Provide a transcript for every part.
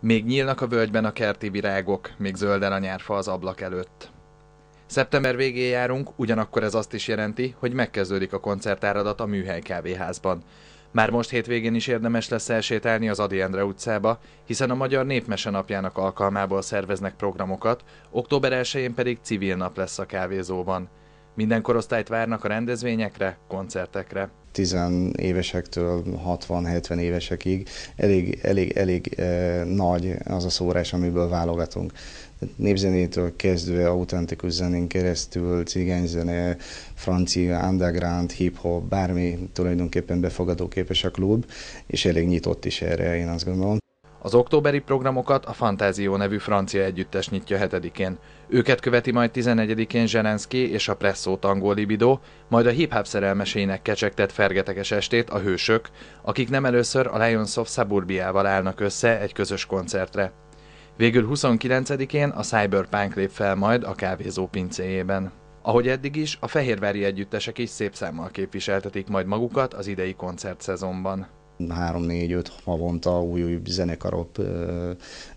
Még nyílnak a völgyben a kerti virágok, még zölden a nyárfa az ablak előtt. Szeptember végén járunk, ugyanakkor ez azt is jelenti, hogy megkezdődik a koncertáradat a Műhely Kávéházban. Már most hétvégén is érdemes lesz elsétálni az Adi Endre utcába, hiszen a Magyar Népmese napjának alkalmából szerveznek programokat, október 1-én pedig civil nap lesz a kávézóban. Minden korosztályt várnak a rendezvényekre, koncertekre. 10 évesektől 60-70 évesekig elég, elég, elég eh, nagy az a szórás, amiből válogatunk. Népzenétől kezdve autentikus zenén keresztül, cigányzene, francia, underground, hip-hop, bármi tulajdonképpen befogadóképes a klub, és elég nyitott is erre, én azt gondolom. Az októberi programokat a Fantázió nevű francia együttes nyitja 7-én. Őket követi majd 11-én Zselenszky és a Presszó tangó libido, majd a hip-hop szerelmesének kecsegtett fergeteges estét a Hősök, akik nem először a Lions of Suburbiával állnak össze egy közös koncertre. Végül 29-én a Cyberpunk lép fel majd a kávézó pincéjében. Ahogy eddig is, a fehérvári együttesek is szép számmal képviseltetik majd magukat az idei koncertszezonban. 3-4-5 havonta új, új zenekarok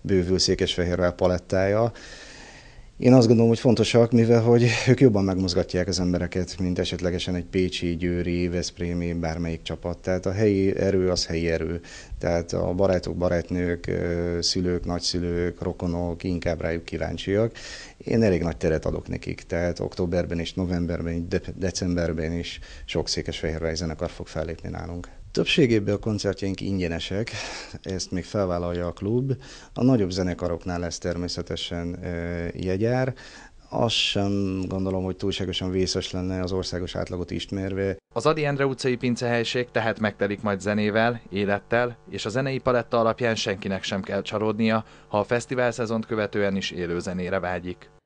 bővül Székesfehérvel palettája. Én azt gondolom, hogy fontosak, mivel hogy ők jobban megmozgatják az embereket, mint esetlegesen egy Pécsi, Győri, Veszprémi, bármelyik csapat. Tehát a helyi erő az helyi erő. Tehát a barátok, barátnők, szülők, nagyszülők, rokonok inkább rájuk kíváncsiak. Én elég nagy teret adok nekik, tehát októberben és novemberben, decemberben is sok székesfehérvári zenekar fog fellépni nálunk. Többségében a koncertjeink ingyenesek, ezt még felvállalja a klub. A nagyobb zenekaroknál lesz természetesen e, jegyár, azt sem gondolom, hogy túlságosan vészes lenne az országos átlagot ismerve. Az Adi Endre utcai pincehelység tehát megtelik majd zenével, élettel, és a zenei paletta alapján senkinek sem kell csalódnia, ha a fesztivál szezont követően is élő zenére vágyik.